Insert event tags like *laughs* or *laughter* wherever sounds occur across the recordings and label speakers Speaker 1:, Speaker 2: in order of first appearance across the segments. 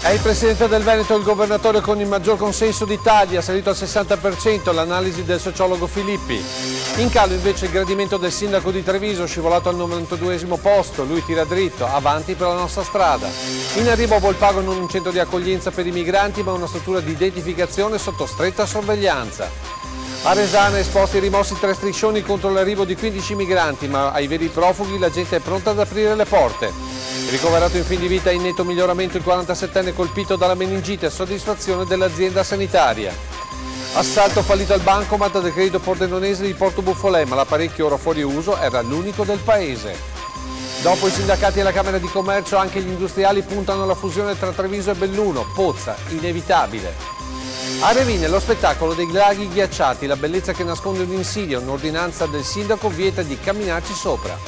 Speaker 1: È il Presidente del Veneto il governatore con il maggior consenso d'Italia, salito al 60%, l'analisi del sociologo Filippi. In calo invece il gradimento del sindaco di Treviso, scivolato al 92 posto, lui tira dritto, avanti per la nostra strada. In arrivo a Volpago non un centro di accoglienza per i migranti, ma una struttura di identificazione sotto stretta sorveglianza. A Resana esposti e rimossi tre striscioni contro l'arrivo di 15 migranti, ma ai veri profughi la gente è pronta ad aprire le porte. Ricoverato in fin di vita in netto miglioramento il 47enne colpito dalla meningite a soddisfazione dell'azienda sanitaria. Assalto fallito al bancomat del credito pordenonese di Porto Buffolè, ma l'apparecchio ora fuori uso era l'unico del paese. Dopo i sindacati e la Camera di Commercio anche gli industriali puntano alla fusione tra Treviso e Belluno, pozza, inevitabile. A Revine lo spettacolo dei laghi ghiacciati, la bellezza che nasconde un insidio, un'ordinanza del sindaco vieta di camminarci sopra.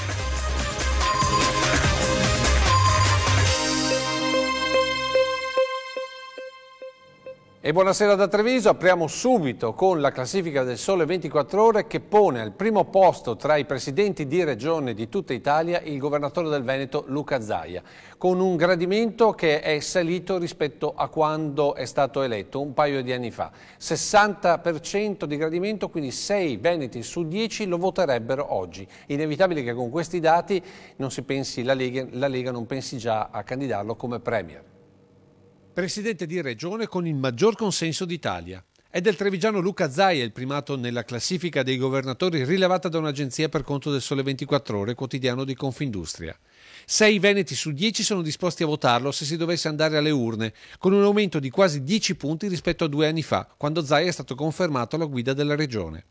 Speaker 1: E buonasera da Treviso, apriamo subito con la classifica del Sole 24 Ore che pone al primo posto tra i presidenti di regione di tutta Italia il governatore del Veneto Luca Zaia, con un gradimento che è salito rispetto a quando è stato eletto un paio di anni fa. 60% di gradimento, quindi 6 veneti su 10 lo voterebbero oggi. Inevitabile che con questi dati non si pensi, la Lega, la Lega non pensi già a candidarlo come Premier presidente di regione con il maggior consenso d'Italia. È del trevigiano Luca Zaia il primato nella classifica dei governatori rilevata da un'agenzia per conto del Sole 24 Ore quotidiano di Confindustria. Sei veneti su dieci sono disposti a votarlo se si dovesse andare alle urne, con un aumento di quasi dieci punti rispetto a due anni fa, quando Zaia è stato confermato alla guida della regione.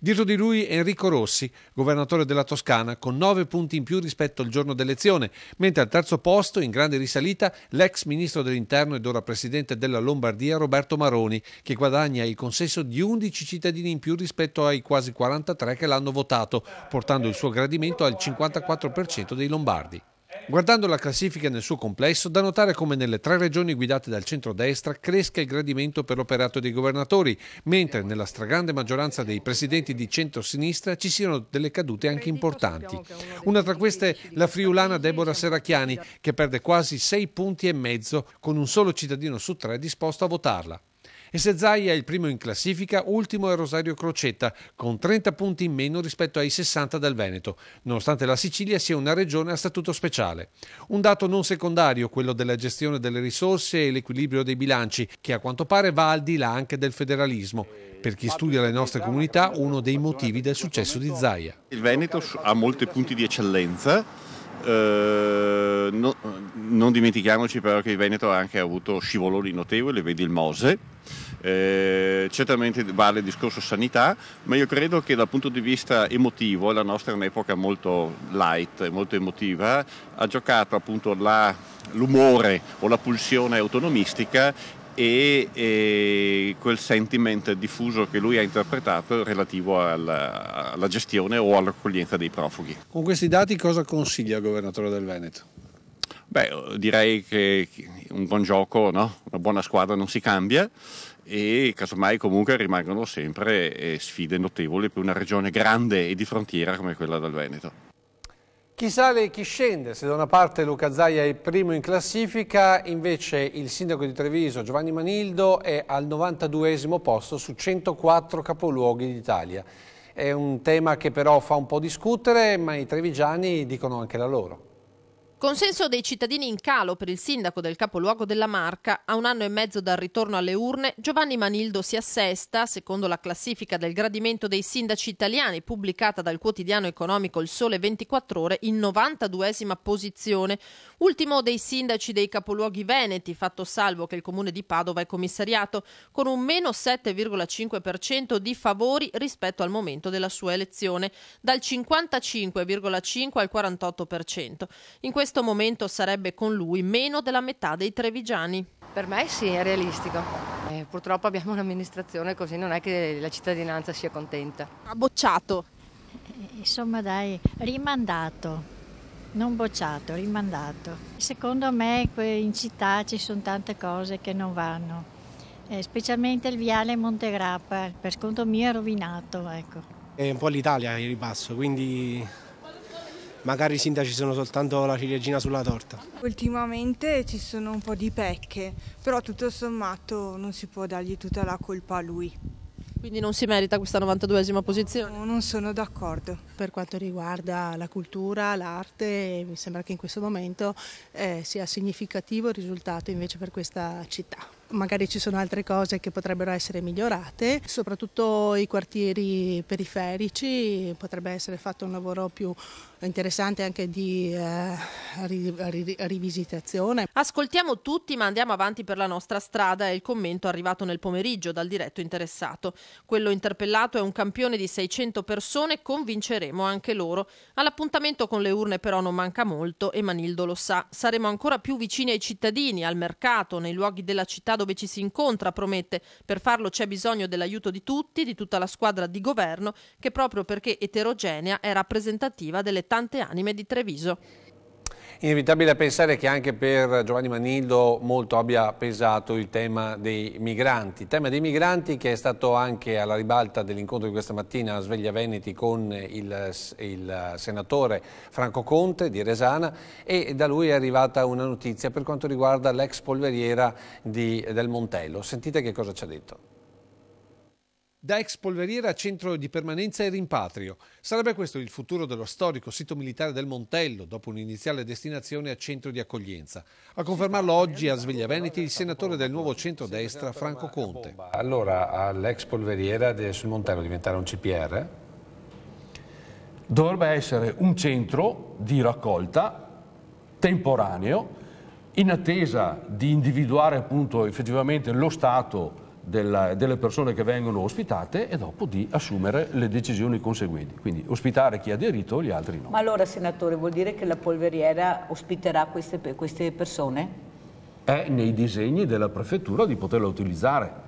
Speaker 1: Dietro di lui Enrico Rossi, governatore della Toscana, con 9 punti in più rispetto al giorno d'elezione, mentre al terzo posto, in grande risalita, l'ex ministro dell'Interno ed ora presidente della Lombardia Roberto Maroni, che guadagna il consenso di 11 cittadini in più rispetto ai quasi 43 che l'hanno votato, portando il suo gradimento al 54% dei lombardi. Guardando la classifica nel suo complesso, da notare come nelle tre regioni guidate dal centrodestra cresca il gradimento per l'operato dei governatori, mentre nella stragrande maggioranza dei presidenti di centro-sinistra ci siano delle cadute anche importanti. Una tra queste la friulana Deborah Serracchiani, che perde quasi sei punti e mezzo con un solo cittadino su tre disposto a votarla. E se Zaia è il primo in classifica, ultimo è Rosario Crocetta, con 30 punti in meno rispetto ai 60 del Veneto, nonostante la Sicilia sia una regione a statuto speciale. Un dato non secondario, quello della gestione delle risorse e l'equilibrio dei bilanci, che a quanto pare va al di là anche del federalismo. Per chi studia le nostre comunità, uno dei motivi del successo di Zaia. Il Veneto ha molti punti di eccellenza eh, no, non dimentichiamoci però che il Veneto ha anche avuto scivoloni notevoli, vedi il Mose, eh, certamente vale il discorso sanità, ma io credo che dal punto di vista emotivo la nostra è un'epoca molto light, molto emotiva, ha giocato appunto la l'umore o la pulsione autonomistica e, e, quel sentiment diffuso che lui ha interpretato relativo alla, alla gestione o all'accoglienza dei profughi. Con questi dati cosa consiglia il governatore del Veneto? Beh, direi che un buon gioco, no? una buona squadra non si cambia
Speaker 2: e casomai comunque rimangono sempre eh, sfide notevoli per una regione grande e di frontiera come quella del Veneto.
Speaker 1: Chi sale e chi scende, se da una parte Luca Zaia è primo in classifica, invece il sindaco di Treviso Giovanni Manildo è al 92 posto su 104 capoluoghi d'Italia. È un tema che però fa un po' discutere, ma i trevigiani dicono anche la loro.
Speaker 3: Consenso dei cittadini in calo per il sindaco del capoluogo della Marca. A un anno e mezzo dal ritorno alle urne, Giovanni Manildo si assesta, secondo la classifica del gradimento dei sindaci italiani pubblicata dal quotidiano economico Il Sole 24 Ore, in 92esima posizione, ultimo dei sindaci dei capoluoghi veneti, fatto salvo che il comune di Padova è commissariato, con un meno 7,5% di favori rispetto al momento della sua elezione, dal 55,5 al 48%. In questo questo momento sarebbe con lui meno della metà dei trevigiani. Per me sì, è realistico. Eh, purtroppo abbiamo un'amministrazione così, non è che la cittadinanza sia contenta. Ha bocciato? Eh, insomma dai, rimandato. Non bocciato,
Speaker 4: rimandato. Secondo me in città ci sono tante cose che non vanno, eh, specialmente il viale Montegrappa, per sconto mio è rovinato. Ecco.
Speaker 1: È un po'
Speaker 5: l'Italia il ribasso, quindi magari i sindaci sono soltanto la ciliegina sulla torta.
Speaker 3: Ultimamente ci sono un po' di pecche, però tutto sommato non si può dargli tutta la colpa a lui. Quindi non si merita questa 92esima posizione? No, non sono d'accordo. Per quanto riguarda la cultura, l'arte, mi sembra che in questo momento eh, sia significativo il risultato invece per questa città. Magari ci sono altre cose che potrebbero essere migliorate, soprattutto i quartieri periferici, potrebbe essere fatto un lavoro più interessante anche di eh, ri, ri, rivisitazione. Ascoltiamo tutti ma andiamo avanti per la nostra strada e il commento arrivato nel pomeriggio dal diretto interessato. Quello interpellato è un campione di 600 persone, convinceremo anche loro. All'appuntamento con le urne però non manca molto e Manildo lo sa. Saremo ancora più vicini ai cittadini, al mercato, nei luoghi della città dove ci si incontra, promette. Per farlo c'è bisogno dell'aiuto di tutti, di tutta la squadra di governo che proprio perché eterogenea è rappresentativa delle tante anime di Treviso.
Speaker 1: Inevitabile pensare che anche per Giovanni Manildo molto abbia pesato il tema dei migranti. Il tema dei migranti che è stato anche alla ribalta dell'incontro di questa mattina a Sveglia Veneti con il, il, senatore Franco Conte di Resana e da lui è arrivata una notizia per quanto riguarda l'ex polveriera di, del Montello. Sentite che cosa ci ha detto da ex polveriera a centro di permanenza e rimpatrio. Sarebbe questo il futuro dello storico sito militare del Montello, dopo un'iniziale destinazione a centro di accoglienza. A confermarlo oggi a Sveglia Veneti il senatore del nuovo centro-destra Franco Conte. Allora all'ex polveriera sul Montello diventare un CPR?
Speaker 2: Dovrebbe essere un centro di raccolta temporaneo in attesa di individuare appunto effettivamente lo Stato della, delle persone che vengono ospitate e dopo di assumere le decisioni conseguenti. Quindi ospitare chi ha aderito, gli altri no.
Speaker 6: Ma allora, senatore, vuol dire che la polveriera ospiterà queste, queste persone?
Speaker 2: È nei disegni della prefettura di poterla utilizzare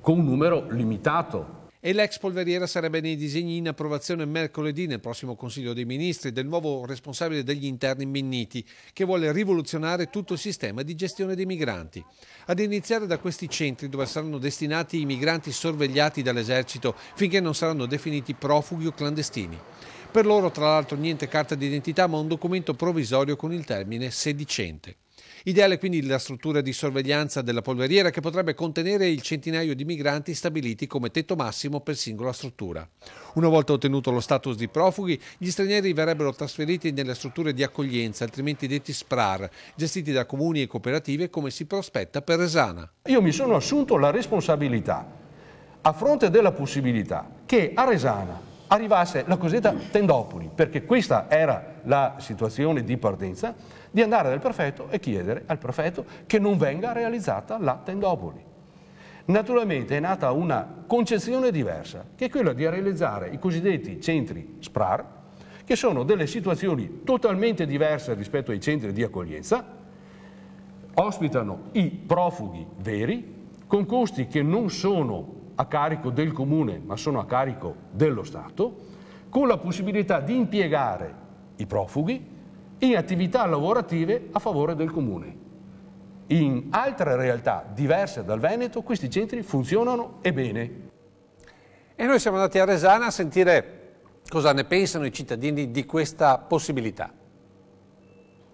Speaker 2: con un numero limitato e l'ex polveriera sarebbe nei disegni in
Speaker 1: approvazione mercoledì nel prossimo Consiglio dei Ministri del nuovo responsabile degli interni Minniti, che vuole rivoluzionare tutto il sistema di gestione dei migranti. Ad iniziare da questi centri dove saranno destinati i migranti sorvegliati dall'esercito finché non saranno definiti profughi o clandestini. Per loro tra l'altro niente carta d'identità ma un documento provvisorio con il termine sedicente. Ideale quindi la struttura di sorveglianza della polveriera che potrebbe contenere il centinaio di migranti stabiliti come tetto massimo per singola struttura. Una volta ottenuto lo status di profughi, gli stranieri verrebbero trasferiti nelle strutture di accoglienza, altrimenti detti SPRAR, gestiti da comuni e cooperative come si prospetta per Resana.
Speaker 2: Io mi sono assunto la responsabilità, a fronte della possibilità, che a Resana arrivasse la cosiddetta tendopoli, perché questa era la situazione di partenza, di andare dal prefetto e chiedere al prefetto che non venga realizzata la tendopoli. Naturalmente è nata una concezione diversa, che è quella di realizzare i cosiddetti centri SPRAR, che sono delle situazioni totalmente diverse rispetto ai centri di accoglienza, ospitano i profughi veri, con costi che non sono a carico del comune ma sono a carico dello Stato, con la possibilità di impiegare i profughi in attività lavorative a favore del comune. In altre realtà diverse dal Veneto questi centri funzionano e bene. E noi siamo andati a Resana a sentire
Speaker 1: cosa ne pensano i cittadini di questa possibilità.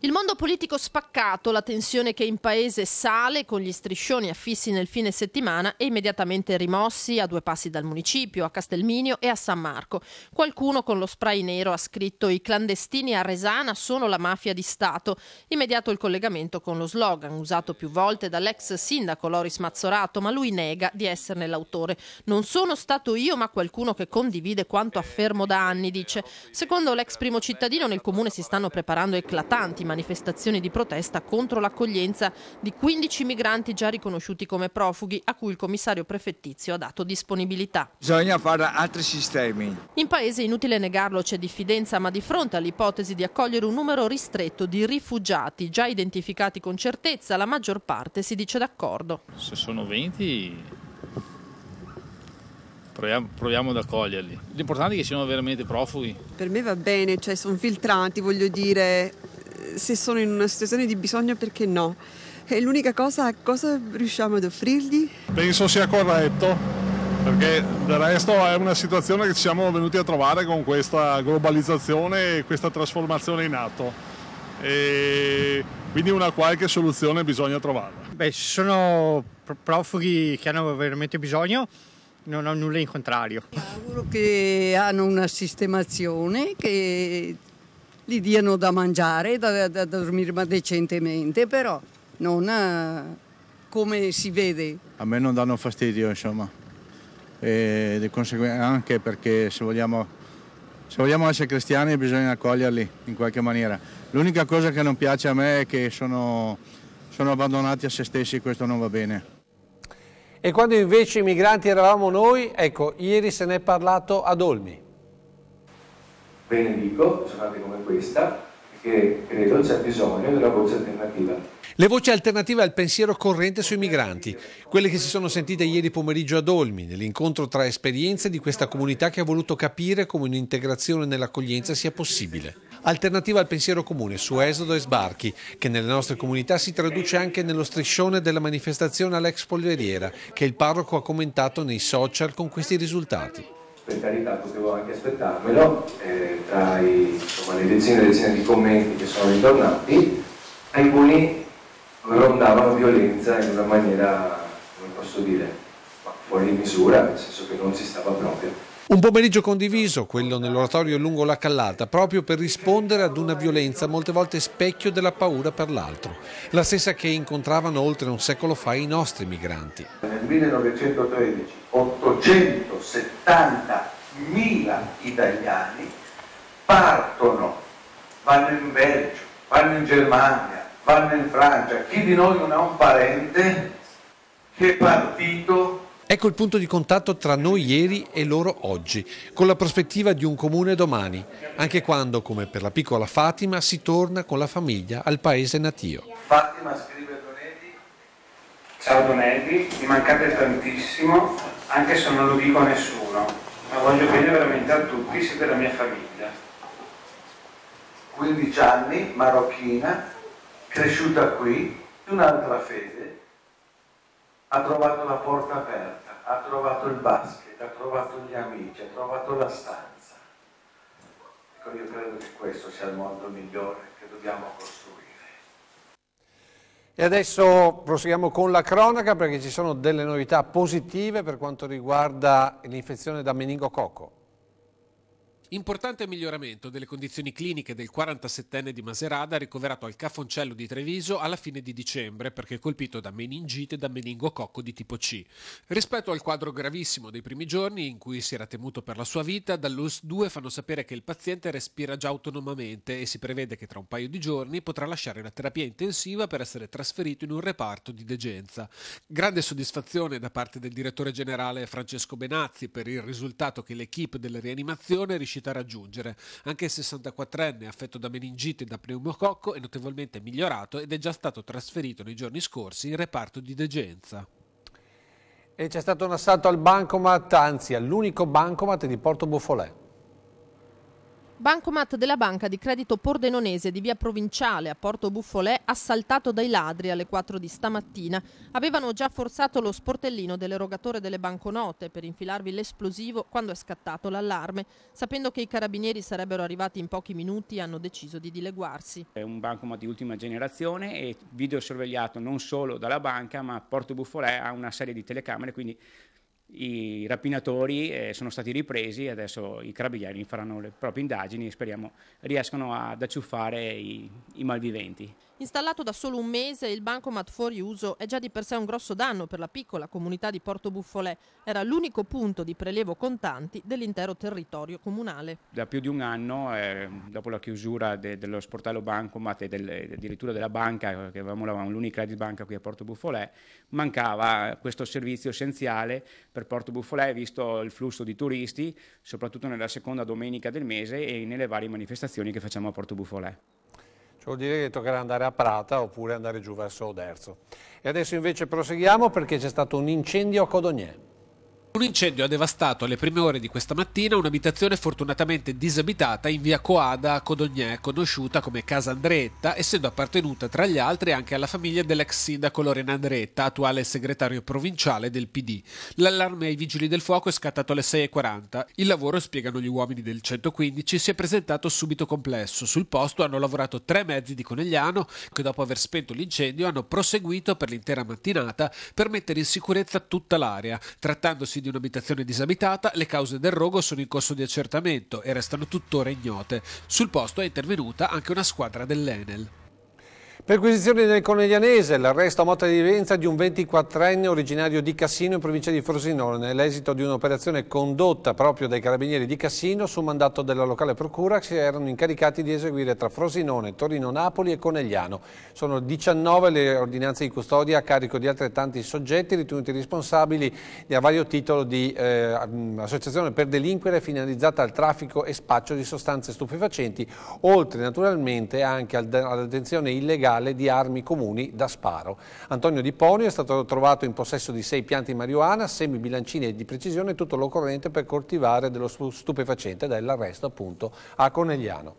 Speaker 3: Il mondo politico spaccato, la tensione che in paese sale con gli striscioni affissi nel fine settimana e immediatamente rimossi a due passi dal municipio, a Castelminio e a San Marco. Qualcuno con lo spray nero ha scritto i clandestini a Resana sono la mafia di Stato. Immediato il collegamento con lo slogan usato più volte dall'ex sindaco Loris Mazzorato, ma lui nega di esserne l'autore. Non sono stato io ma qualcuno che condivide quanto affermo da anni, dice. Secondo l'ex primo cittadino nel comune si stanno preparando eclatanti manifestazioni di protesta contro l'accoglienza di 15 migranti già riconosciuti come profughi, a cui il commissario prefettizio ha dato disponibilità.
Speaker 4: Bisogna fare altri sistemi.
Speaker 3: In paese, inutile negarlo, c'è diffidenza, ma di fronte all'ipotesi di accogliere un numero ristretto di rifugiati già identificati con certezza, la maggior parte si dice d'accordo.
Speaker 2: Se sono 20 Proviamo, proviamo, ad accoglierli. L'importante è che siano veramente profughi.
Speaker 3: Per me va bene, cioè sono filtrati, voglio dire, se sono in una situazione di bisogno perché no. E l'unica cosa, cosa riusciamo ad offrirgli? Penso sia corretto, perché del resto è una situazione che ci siamo venuti a trovare
Speaker 2: con questa globalizzazione e questa trasformazione in atto. E quindi una qualche soluzione bisogna trovarla.
Speaker 4: Beh, ci sono profughi che hanno veramente bisogno, non ho nulla in contrario. Mi
Speaker 6: auguro che hanno una sistemazione che gli diano da mangiare, da, da dormire ma decentemente, però non eh, come si vede.
Speaker 2: A me non danno fastidio, insomma, e di conseguenza anche perché se vogliamo, se vogliamo essere cristiani bisogna accoglierli in qualche maniera. L'unica cosa che non piace a me è che sono, sono abbandonati a se stessi, questo non va bene.
Speaker 1: E quando invece i migranti eravamo noi, ecco, ieri se ne è parlato ad Olmi
Speaker 2: benedico, suonate come questa, che credo c'è bisogno della voce alternativa.
Speaker 1: Le voci alternative al pensiero corrente sui migranti, quelle che si sono sentite ieri pomeriggio ad Olmi, nell'incontro tra esperienze di questa comunità che ha voluto capire come un'integrazione nell'accoglienza sia possibile. Alternativa al pensiero comune su esodo e sbarchi, che nelle nostre comunità si traduce anche nello striscione della manifestazione all'ex polveriera, che il parroco ha commentato nei social con questi risultati per carità potevo anche aspettarmelo, eh, tra i, insomma, le decine e decine di commenti che sono ritornati,
Speaker 2: alcuni rondavano violenza in una maniera, come posso dire, fuori misura, nel senso che non ci stava proprio.
Speaker 1: Un pomeriggio condiviso, quello nell'oratorio lungo la callata, proprio per rispondere ad una violenza molte volte specchio della paura per l'altro, la stessa che incontravano oltre un secolo fa i nostri migranti.
Speaker 2: Nel 1913 870.000 italiani partono, vanno in Belgio, vanno in Germania, vanno in Francia. Chi di noi non ha un parente che è partito
Speaker 1: Ecco il punto di contatto tra noi ieri e loro oggi, con la prospettiva di un comune domani, anche quando, come per la piccola Fatima, si torna con la famiglia al paese natio.
Speaker 5: Fatima scrive a Donedi, ciao Donedi, mi mancate
Speaker 2: tantissimo, anche se non lo dico a nessuno, ma voglio bene veramente a tutti, siete la mia famiglia. 15 anni, marocchina, cresciuta qui, di un'altra fede, ha trovato la porta aperta, ha trovato il basket, ha trovato gli amici, ha trovato la stanza. Ecco, io credo che questo sia il mondo migliore che dobbiamo costruire.
Speaker 1: E adesso proseguiamo con la cronaca perché ci sono delle novità positive per quanto riguarda l'infezione da meningococco.
Speaker 5: Importante miglioramento delle condizioni cliniche del 47enne di Maserada ricoverato al Caffoncello di Treviso alla fine di dicembre perché colpito da meningite da meningococco di tipo C. Rispetto al quadro gravissimo dei primi giorni in cui si era temuto per la sua vita, dall'US 2 fanno sapere che il paziente respira già autonomamente e si prevede che tra un paio di giorni potrà lasciare la terapia intensiva per essere trasferito in un reparto di degenza. Grande soddisfazione da parte del direttore generale Francesco Benazzi per il risultato che l'equipe della rianimazione riuscì riuscita a raggiungere. Anche il 64enne affetto da meningite e da pneumococco è notevolmente migliorato ed è già stato trasferito nei giorni scorsi in reparto di degenza.
Speaker 1: E c'è stato un assalto al bancomat, anzi all'unico bancomat di Porto Bufolè.
Speaker 3: Bancomat della banca di credito pordenonese di via provinciale a Porto Buffolè assaltato dai ladri alle 4 di stamattina. Avevano già forzato lo sportellino dell'erogatore delle banconote per infilarvi l'esplosivo quando è scattato l'allarme. Sapendo che i carabinieri sarebbero arrivati in pochi minuti hanno deciso di dileguarsi.
Speaker 6: È un bancomat di ultima generazione e videosorvegliato non solo dalla banca ma Porto Buffolè ha una serie di telecamere quindi i rapinatori eh, sono stati ripresi e adesso i carabinieri faranno le proprie indagini e speriamo riescano ad acciuffare i, i malviventi.
Speaker 3: Installato da solo un mese, il bancomat fuori uso è già di per sé un grosso danno per la piccola comunità di Porto Buffolè. Era l'unico punto di prelevo contanti dell'intero territorio comunale.
Speaker 6: Da più di un anno, eh, dopo la chiusura de dello sportello bancomat e del addirittura della banca, che avevamo l'unica di banca qui a Porto Buffolè, mancava questo servizio essenziale per Porto Buffolè, visto il flusso di turisti, soprattutto nella seconda domenica del mese e nelle varie manifestazioni che facciamo a Porto Buffolè.
Speaker 1: Cioè, vuol dire che toccherà andare a Prata oppure andare giù verso Oderzo. E adesso invece proseguiamo perché c'è stato un incendio a Codogné.
Speaker 5: Un incendio ha devastato alle prime ore di questa mattina un'abitazione fortunatamente disabitata in via Coada a Codogné, conosciuta come Casa Andretta, essendo appartenuta tra gli altri anche alla famiglia dell'ex sindaco Lorena Andretta, attuale segretario provinciale del PD. L'allarme ai vigili del fuoco è scattato alle 6.40. Il lavoro, spiegano gli uomini del 115, si è presentato subito complesso. Sul posto hanno lavorato tre mezzi di Conegliano che dopo aver spento l'incendio hanno proseguito per l'intera mattinata per mettere in sicurezza tutta l'area, trattandosi di di un'abitazione disabitata, le cause del rogo sono in corso di accertamento e
Speaker 1: restano tuttora ignote. Sul posto è intervenuta anche una squadra dell'Enel. Perquisizione nel Coneglianese, l'arresto a morte di vivenza di un 24enne originario di Cassino in provincia di Frosinone, nell'esito di un'operazione condotta proprio dai carabinieri di Cassino su mandato della locale procura che erano incaricati di eseguire tra Frosinone, Torino, Napoli e Conegliano. Sono 19 le ordinanze di custodia a carico di altrettanti soggetti ritenuti responsabili a vario titolo di eh, mm, associazione per delinquere finalizzata al traffico e spaccio di sostanze stupefacenti, oltre naturalmente anche all'attenzione illegale totale di armi comuni da sparo. Antonio Di Ponio è stato trovato in possesso di sei piante di marijuana, semi bilancini e di precisione tutto l'occorrente per coltivare dello stupefacente dall'arresto appunto a Conegliano.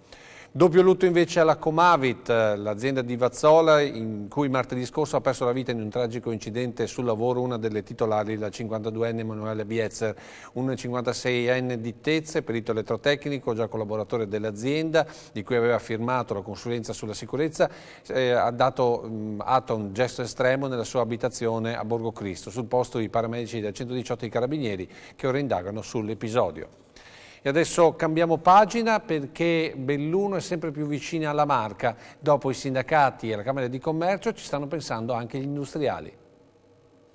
Speaker 1: Doppio lutto invece alla Comavit, l'azienda di Vazzola in cui martedì scorso ha perso la vita in un tragico incidente sul lavoro una delle titolari, la 52enne Emanuele Bietzer, un 56enne di Tezze, perito elettrotecnico, già collaboratore dell'azienda di cui aveva firmato la consulenza sulla sicurezza, eh, ha dato mh, atto a un gesto estremo nella sua abitazione a Borgo Cristo, sul posto i paramedici del 118 dei carabinieri che ora indagano sull'episodio. E adesso cambiamo pagina perché Belluno è sempre più vicina alla marca. Dopo i sindacati e la Camera di Commercio ci stanno pensando anche gli industriali.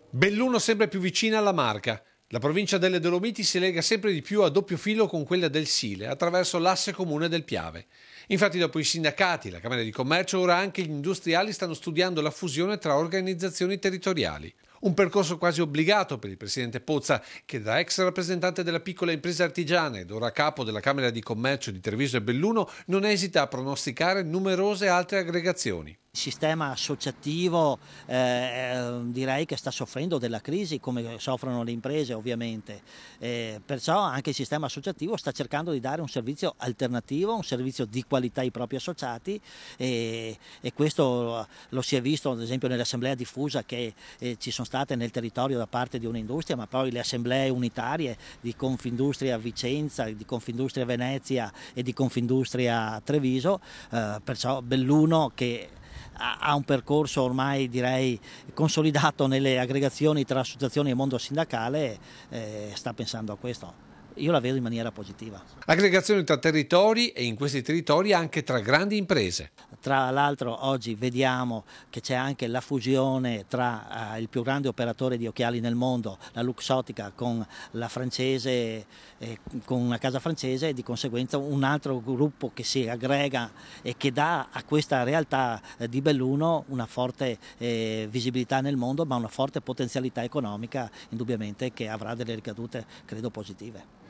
Speaker 1: Belluno sempre più vicina alla marca. La provincia delle Dolomiti si lega sempre di più a doppio filo con quella del Sile attraverso l'asse comune del Piave. Infatti dopo i sindacati, la Camera di Commercio, ora anche gli industriali stanno studiando la fusione tra organizzazioni territoriali. Un percorso quasi obbligato per il presidente Pozza, che da ex rappresentante della piccola impresa artigiana ed ora capo della Camera di
Speaker 4: Commercio di Treviso e Belluno, non esita a pronosticare numerose altre aggregazioni sistema associativo eh, eh, direi che sta soffrendo della crisi come soffrono le imprese ovviamente eh, perciò anche il sistema associativo sta cercando di dare un servizio alternativo un servizio di qualità ai propri associati e, e questo lo si è visto ad esempio nell'assemblea diffusa che eh, ci sono state nel territorio da parte di un'industria ma poi le assemblee unitarie di Confindustria Vicenza di Confindustria Venezia e di Confindustria Treviso eh, perciò Belluno che ha un percorso ormai direi consolidato nelle aggregazioni tra associazioni e mondo sindacale, eh, sta pensando a questo io la vedo in maniera positiva. Aggregazione tra territori e in questi territori anche tra grandi imprese. Tra l'altro oggi vediamo che c'è anche la fusione tra eh, il più grande operatore di occhiali nel mondo, la Luxottica, con la francese, eh, con una casa francese e di conseguenza un altro gruppo che si aggrega e che dà a questa realtà eh, di Belluno una forte eh, visibilità nel mondo ma una forte potenzialità economica indubbiamente che avrà delle ricadute credo positive.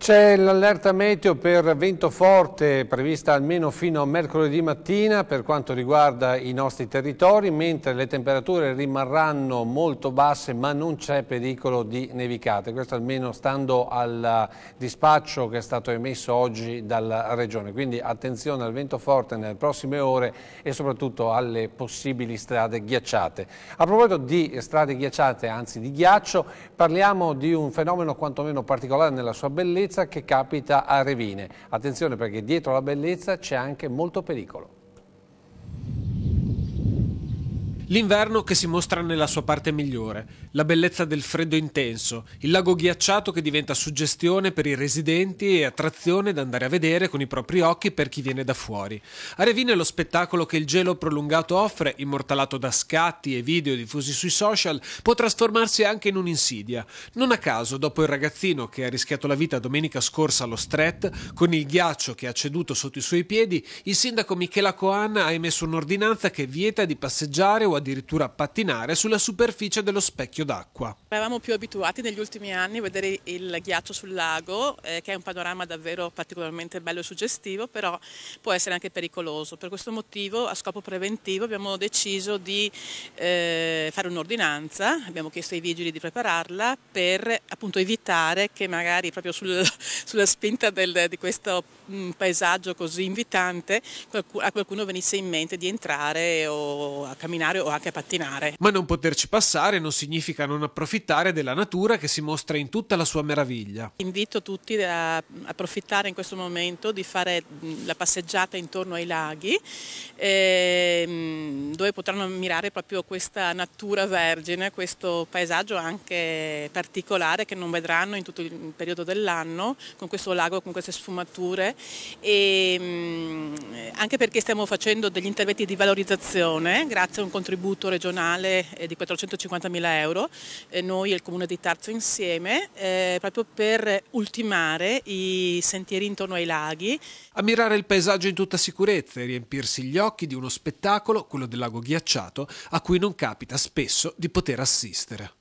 Speaker 1: C'è l'allerta meteo per vento forte prevista almeno fino a mercoledì mattina per quanto riguarda i nostri territori, mentre le temperature rimarranno molto basse ma non c'è pericolo di nevicate. Questo almeno stando al dispaccio che è stato emesso oggi dalla Regione. Quindi attenzione al vento forte nelle prossime ore e soprattutto alle possibili strade ghiacciate. A proposito di strade ghiacciate, anzi di ghiaccio, parliamo di un fenomeno quantomeno particolare nella sua bellezza bellezza che capita a Revine. Attenzione perché dietro la bellezza c'è anche molto pericolo.
Speaker 5: L'inverno che si mostra nella sua parte migliore, la bellezza del freddo intenso, il lago ghiacciato che diventa suggestione per i residenti e attrazione da andare a vedere con i propri occhi per chi viene da fuori. A Revine lo spettacolo che il gelo prolungato offre, immortalato da scatti e video diffusi sui social, può trasformarsi anche in un'insidia. Non a caso, dopo il ragazzino che ha rischiato la vita domenica scorsa allo Stret, con il ghiaccio che ha ceduto sotto i suoi piedi, il sindaco Michela Coan ha emesso un'ordinanza che vieta di passeggiare o addirittura pattinare sulla superficie dello specchio d'acqua.
Speaker 6: Eravamo più abituati negli ultimi anni a vedere il ghiaccio sul lago, eh, che è un panorama davvero particolarmente bello e suggestivo, però può essere anche pericoloso. Per questo motivo, a scopo preventivo, abbiamo deciso di eh, fare un'ordinanza, abbiamo chiesto ai vigili di prepararla per appunto evitare che magari proprio sul, *laughs* sulla spinta del, di questo mh, mm, paesaggio così invitante a qualcuno venisse in mente di entrare o a camminare o anche a pattinare.
Speaker 5: Ma non poterci passare non significa non approfittare della natura che si mostra in tutta la sua meraviglia.
Speaker 6: Invito tutti a approfittare in questo momento di fare mm, la passeggiata intorno ai laghi ehm, dove potranno ammirare proprio questa natura vergine, questo paesaggio anche particolare che non vedranno in tutto il periodo dell'anno con questo lago, con queste sfumature e, mm, anche perché stiamo facendo degli interventi di valorizzazione grazie a un contributo contributo regionale eh, di 450.000 euro, noi e il Comune di Tarzo insieme, eh, proprio per ultimare i sentieri intorno ai laghi. Ammirare il paesaggio
Speaker 5: in tutta sicurezza e riempirsi gli occhi di uno spettacolo, quello del lago ghiacciato, a cui non capita spesso di poter assistere.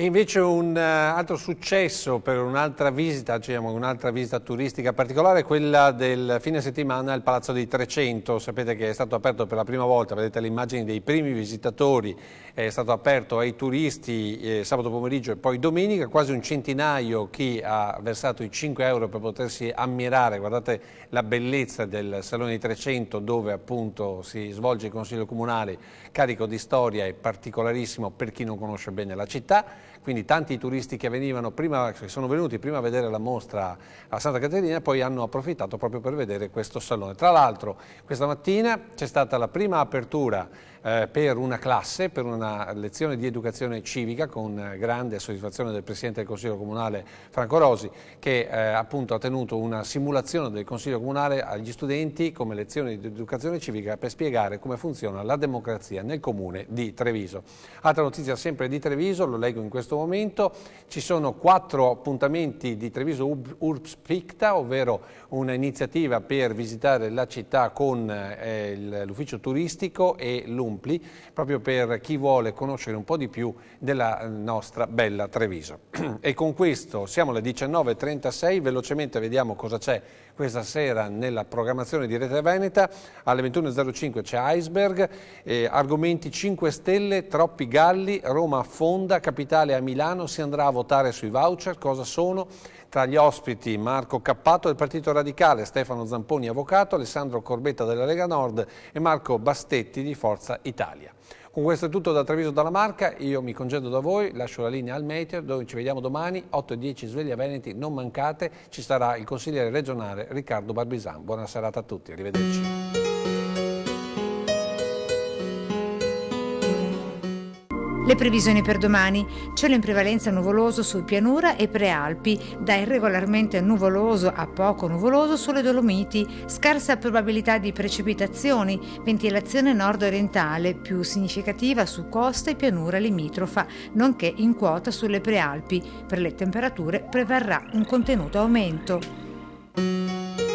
Speaker 1: E invece un eh, altro successo per un'altra visita, diciamo, un'altra visita turistica particolare è quella del fine settimana al Palazzo dei 300. Sapete che è stato aperto per la prima volta, vedete le immagini dei primi visitatori, è stato aperto ai turisti eh, sabato pomeriggio e poi domenica, quasi un centinaio chi ha versato i 5 euro per potersi ammirare, guardate la bellezza del Salone dei 300 dove appunto si svolge il Consiglio Comunale, carico di storia e particolarissimo per chi non conosce bene la città quindi tanti turisti che, prima, che sono venuti prima a vedere la mostra a Santa Caterina poi hanno approfittato proprio per vedere questo salone. Tra l'altro questa mattina c'è stata la prima apertura eh, per una classe, per una lezione di educazione civica con grande soddisfazione del Presidente del Consiglio Comunale Franco Rosi che eh, appunto ha tenuto una simulazione del Consiglio Comunale agli studenti come lezione di educazione civica per spiegare come funziona la democrazia nel comune di Treviso. Altra notizia sempre di Treviso, lo leggo in questo momento, ci sono quattro appuntamenti di Treviso Urbs Picta, ovvero un'iniziativa per visitare la città con eh, l'ufficio turistico e l'UM Ompli, proprio per chi vuole conoscere un po' di più della eh, nostra bella Treviso. *clears throat* E con questo siamo alle 19.36, velocemente vediamo cosa c'è questa sera nella programmazione di Rete Veneta, alle 21.05 c'è Iceberg, eh, argomenti 5 stelle, troppi galli, Roma affonda, capitale a Milano, si andrà a votare sui voucher, cosa sono? Tra gli ospiti Marco Cappato del Partito Radicale, Stefano Zamponi avvocato, Alessandro Corbetta della Lega Nord e Marco Bastetti di Forza Italia. Con questo è tutto da Treviso dalla Marca, io mi congedo da voi, lascio la linea al meteo dove ci vediamo domani 8 e 10 Sveglia Veneti, non mancate, ci sarà il consigliere regionale Riccardo Barbisan. Buona serata a tutti, arrivederci.
Speaker 3: Le previsioni per domani. Cielo in prevalenza nuvoloso su pianura e prealpi, da irregolarmente nuvoloso a poco nuvoloso sulle Dolomiti, scarsa probabilità di precipitazioni, ventilazione nord-orientale più significativa su costa e pianura limitrofa, nonché in quota sulle prealpi. Per le temperature prevarrà un contenuto aumento.